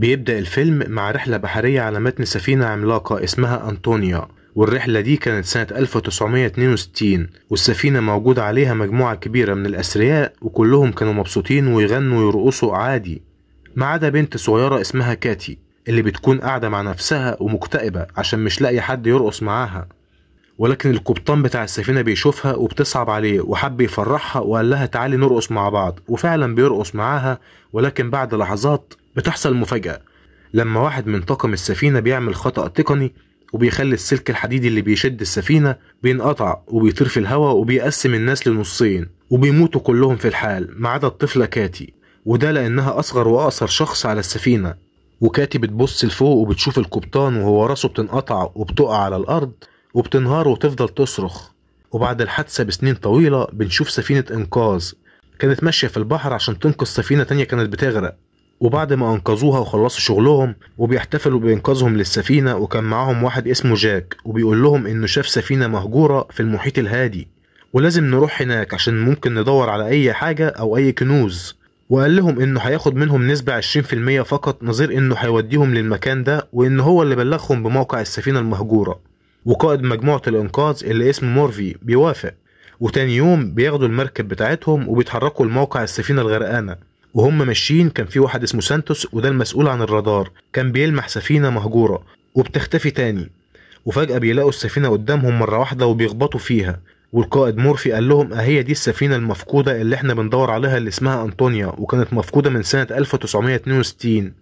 بيبدأ الفيلم مع رحلة بحرية على متن سفينة عملاقة اسمها أنطونيا والرحلة دي كانت سنة 1962 والسفينة موجود عليها مجموعة كبيرة من الأثرياء وكلهم كانوا مبسوطين ويغنوا ويرقصوا عادي ما عدا بنت صغيرة اسمها كاتي اللي بتكون قاعدة مع نفسها ومكتئبة عشان مش لاقي حد يرقص معاها ولكن القبطان بتاع السفينة بيشوفها وبتصعب عليه وحب يفرحها وقال لها تعالي نرقص مع بعض وفعلا بيرقص معاها ولكن بعد لحظات بتحصل مفاجأة لما واحد من طاقم السفينة بيعمل خطأ تقني وبيخلي السلك الحديدي اللي بيشد السفينة بينقطع وبيطير في الهواء وبيقسم الناس لنصين وبيموتوا كلهم في الحال ما عدا الطفلة كاتي وده لأنها أصغر وأقصر شخص على السفينة وكاتي بتبص لفوق وبتشوف القبطان وهو راسه بتنقطع وبتقع على الأرض وبتنهار وتفضل تصرخ وبعد الحادثة بسنين طويلة بنشوف سفينة إنقاذ كانت ماشية في البحر عشان تنقذ سفينة تانية كانت بتغرق وبعد ما انقذوها وخلصوا شغلهم وبيحتفلوا بانقاذهم للسفينه وكان معاهم واحد اسمه جاك وبيقول لهم انه شاف سفينه مهجوره في المحيط الهادي ولازم نروح هناك عشان ممكن ندور على اي حاجه او اي كنوز وقال لهم انه هياخد منهم نسبة 20% فقط نظير انه هيوديهم للمكان ده وان هو اللي بلغهم بموقع السفينة المهجورة وقائد مجموعة الانقاذ اللي اسمه مورفي بيوافق وتاني يوم بياخدوا المركب بتاعتهم وبيتحركوا لموقع السفينة الغرقانة وهم ماشيين كان في واحد اسمه سانتوس وده المسؤول عن الرادار كان بيلمح سفينة مهجورة وبتختفي تاني وفجأة بيلاقوا السفينة قدامهم مرة واحدة وبيخبطوا فيها والقائد مورفي قال لهم اهي أه، دي السفينة المفقودة اللي احنا بندور عليها اللي اسمها انطونيا وكانت مفقودة من سنة 1962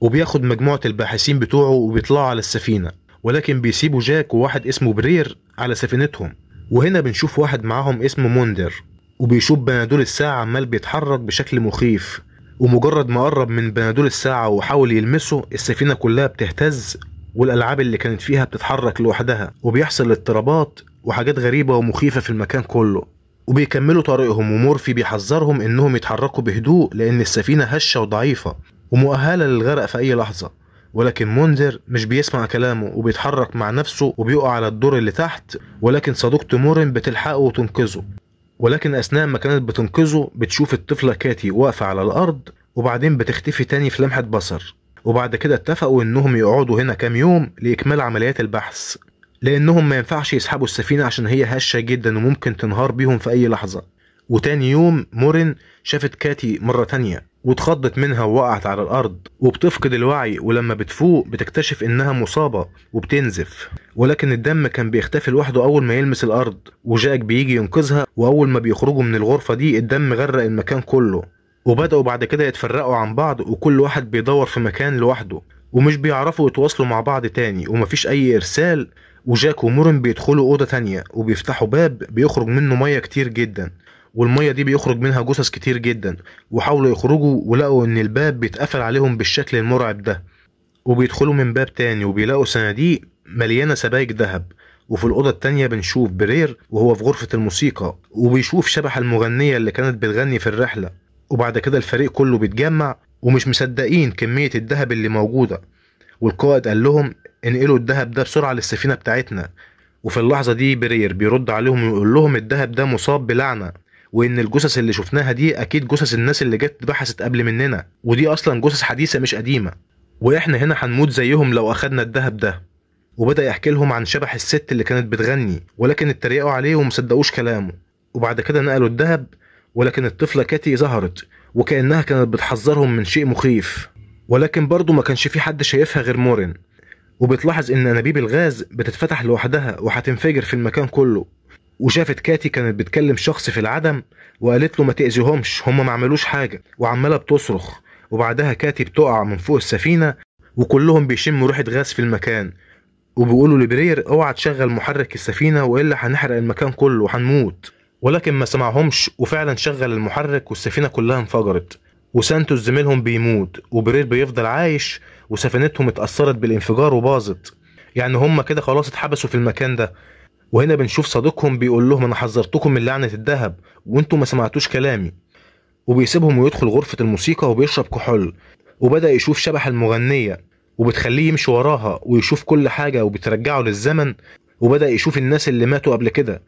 وبياخد مجموعة الباحثين بتوعه وبيطلعوا على السفينة ولكن بيسيبوا جاك وواحد اسمه برير على سفينتهم وهنا بنشوف واحد معاهم اسمه موندر وبيشوف بنادول الساعة عمال بيتحرك بشكل مخيف ومجرد ما قرب من بنادول الساعة وحاول يلمسه السفينة كلها بتهتز والألعاب اللي كانت فيها بتتحرك لوحدها وبيحصل اضطرابات وحاجات غريبة ومخيفة في المكان كله وبيكملوا طريقهم ومورفي بيحذرهم انهم يتحركوا بهدوء لان السفينة هشة وضعيفة ومؤهلة للغرق في اي لحظة ولكن مونزر مش بيسمع كلامه وبيتحرك مع نفسه وبيقع على الدور اللي تحت ولكن صديقته مورن بتلحقه وتنقذه ولكن أثناء ما كانت بتنقذه بتشوف الطفلة كاتي واقفة على الأرض وبعدين بتختفي تاني في لمحة بصر وبعد كده اتفقوا إنهم يقعدوا هنا كام يوم لإكمال عمليات البحث لأنهم ما ينفعش يسحبوا السفينة عشان هي هشة جدا وممكن تنهار بيهم في أي لحظة وتاني يوم مورن شافت كاتي مرة تانية واتخضت منها ووقعت على الأرض وبتفقد الوعي ولما بتفوق بتكتشف إنها مصابة وبتنزف ولكن الدم كان بيختفي لوحده أول ما يلمس الأرض وجاك بيجي ينقذها وأول ما بيخرجوا من الغرفة دي الدم غرق المكان كله وبدأوا بعد كده يتفرقوا عن بعض وكل واحد بيدور في مكان لوحده ومش بيعرفوا يتواصلوا مع بعض تاني ومفيش أي إرسال وجاك ومورن بيدخلوا أوضة تانية وبيفتحوا باب بيخرج منه مية كتير جدا والميه دي بيخرج منها جثث كتير جدا وحاولوا يخرجوا ولقوا ان الباب بيتقفل عليهم بالشكل المرعب ده وبيدخلوا من باب تاني وبيلاقوا صناديق مليانه سبايك ذهب وفي الأوضة التانية بنشوف برير وهو في غرفة الموسيقى وبيشوف شبح المغنية اللي كانت بتغني في الرحلة وبعد كده الفريق كله بيتجمع ومش مصدقين كمية الذهب اللي موجودة والقائد قال لهم انقلوا الذهب ده بسرعة للسفينة بتاعتنا وفي اللحظة دي برير بيرد عليهم ويقول لهم الذهب ده مصاب بلعنة وان الجثث اللي شفناها دي اكيد جثث الناس اللي جت بحثت قبل مننا ودي اصلا جثث حديثه مش قديمه واحنا هنا هنموت زيهم لو اخدنا الذهب ده وبدا يحكي لهم عن شبح الست اللي كانت بتغني ولكن اتريقوا عليه ومصدقوش كلامه وبعد كده نقلوا الذهب ولكن الطفله كاتي ظهرت وكانها كانت بتحذرهم من شيء مخيف ولكن برضه ما كانش في حد شايفها غير مورن وبتلاحظ ان انابيب الغاز بتتفتح لوحدها وهتنفجر في المكان كله وشافت كاتي كانت بتكلم شخص في العدم وقالت له ما تأذيهمش هما ما عملوش حاجة وعمالة بتصرخ وبعدها كاتي بتقع من فوق السفينة وكلهم بيشموا ريحة غاز في المكان وبيقولوا لبرير اوعى تشغل محرك السفينة والا هنحرق المكان كله وهنموت ولكن ما سمعهمش وفعلا شغل المحرك والسفينة كلها انفجرت وسانتوس زميلهم بيموت وبرير بيفضل عايش وسفينتهم اتأثرت بالانفجار وباظت يعني هما كده خلاص اتحبسوا في المكان ده وهنا بنشوف صديقهم بيقول لهم انا حذرتكم من لعنه الذهب وانتم ما سمعتوش كلامي وبيسيبهم ويدخل غرفه الموسيقى وبيشرب كحول وبدا يشوف شبح المغنيه وبتخليه يمشي وراها ويشوف كل حاجه وبترجعه للزمن وبدا يشوف الناس اللي ماتوا قبل كده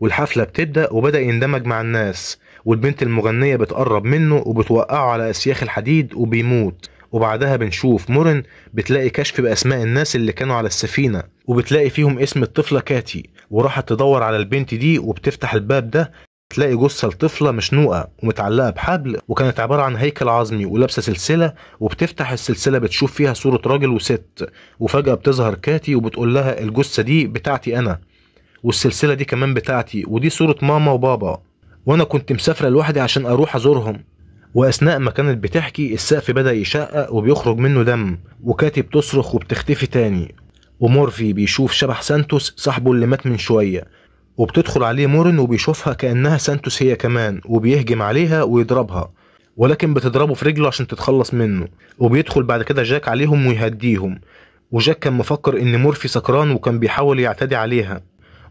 والحفله بتبدا وبدا يندمج مع الناس والبنت المغنيه بتقرب منه وبتوقعه على اسياخ الحديد وبيموت وبعدها بنشوف مورن بتلاقي كشف باسماء الناس اللي كانوا على السفينه وبتلاقي فيهم اسم الطفله كاتي وراحت تدور على البنت دي وبتفتح الباب ده تلاقي جثه لطفله مشنوقه ومتعلقه بحبل وكانت عباره عن هيكل عظمي ولابسه سلسله وبتفتح السلسله بتشوف فيها صوره راجل وست وفجاه بتظهر كاتي وبتقول لها الجثه دي بتاعتي انا والسلسله دي كمان بتاعتي ودي صوره ماما وبابا وانا كنت مسافره لوحدي عشان اروح ازورهم واثناء ما كانت بتحكي السقف بدا يشقق وبيخرج منه دم وكاتي بتصرخ وبتختفي تاني ومورفي بيشوف شبح سانتوس صاحبه اللي مات من شويه وبتدخل عليه مورن وبيشوفها كانها سانتوس هي كمان وبيهجم عليها ويضربها ولكن بتضربه في رجله عشان تتخلص منه وبيدخل بعد كده جاك عليهم ويهديهم وجاك كان مفكر ان مورفي سكران وكان بيحاول يعتدي عليها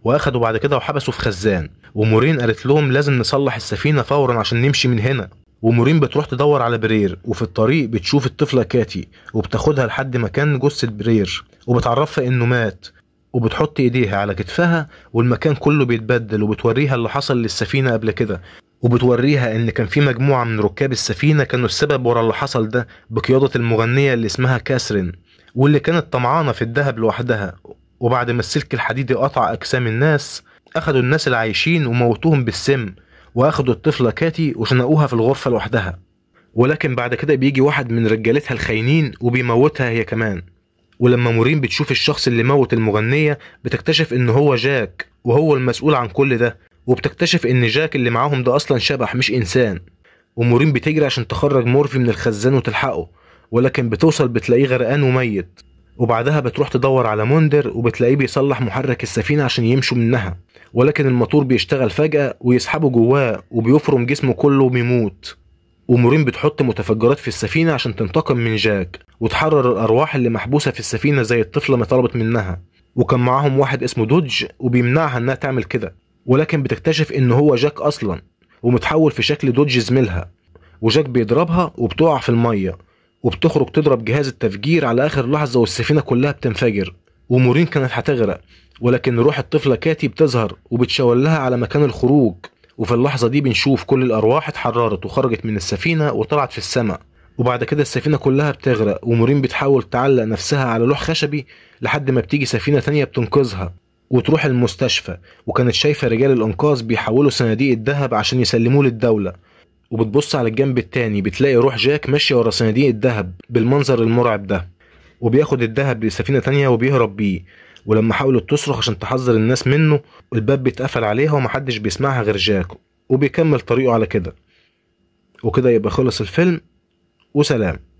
واخدوا بعد كده وحبسوا في خزان ومورين قالت لهم لازم نصلح السفينه فورا عشان نمشي من هنا ومورين بتروح تدور على برير وفي الطريق بتشوف الطفله كاتي وبتاخدها لحد مكان جثه برير وبتعرفها انه مات وبتحط ايديها على كتفها والمكان كله بيتبدل وبتوريها اللي حصل للسفينه قبل كده وبتوريها ان كان في مجموعه من ركاب السفينه كانوا السبب ورا اللي حصل ده بقياده المغنيه اللي اسمها كاسرين واللي كانت طمعانه في الذهب لوحدها وبعد ما السلك الحديدي قطع اجسام الناس اخدوا الناس العايشين وموتوهم بالسم واخدوا الطفله كاتي وشنقوها في الغرفه لوحدها ولكن بعد كده بيجي واحد من رجالتها الخاينين وبيموتها هي كمان ولما مورين بتشوف الشخص اللي موت المغنيه بتكتشف ان هو جاك وهو المسؤول عن كل ده وبتكتشف ان جاك اللي معاهم ده اصلا شبح مش انسان ومورين بتجري عشان تخرج مورفي من الخزان وتلحقه ولكن بتوصل بتلاقيه غرقان وميت وبعدها بتروح تدور على مندر وبتلاقيه بيصلح محرك السفينة عشان يمشوا منها ولكن الموتور بيشتغل فجأة ويسحبه جواه وبيفرم جسمه كله وبيموت ومورين بتحط متفجرات في السفينة عشان تنتقم من جاك وتحرر الأرواح اللي محبوسة في السفينة زي الطفلة ما طلبت منها وكان معاهم واحد اسمه دودج وبيمنعها انها تعمل كده ولكن بتكتشف ان هو جاك اصلا ومتحول في شكل دودج زميلها وجاك بيضربها وبتقع في المية وبتخرج تضرب جهاز التفجير على اخر لحظه والسفينه كلها بتنفجر ومورين كانت هتغرق ولكن روح الطفله كاتي بتظهر وبتشاور لها على مكان الخروج وفي اللحظه دي بنشوف كل الارواح اتحررت وخرجت من السفينه وطلعت في السماء وبعد كده السفينه كلها بتغرق ومورين بتحاول تعلق نفسها على لوح خشبي لحد ما بتيجي سفينه تانية بتنقذها وتروح المستشفى وكانت شايفه رجال الانقاذ بيحولوا صناديق الذهب عشان يسلموه للدوله وبتبص على الجنب التاني بتلاقي روح جاك ماشية ورا صناديق الذهب بالمنظر المرعب ده وبياخد الذهب لسفينة تانية وبيهرب بيه ولما حاولت تصرخ عشان تحذر الناس منه الباب بيتقفل عليها ومحدش بيسمعها غير جاك وبيكمل طريقه على كده وكده يبقى خلص الفيلم وسلام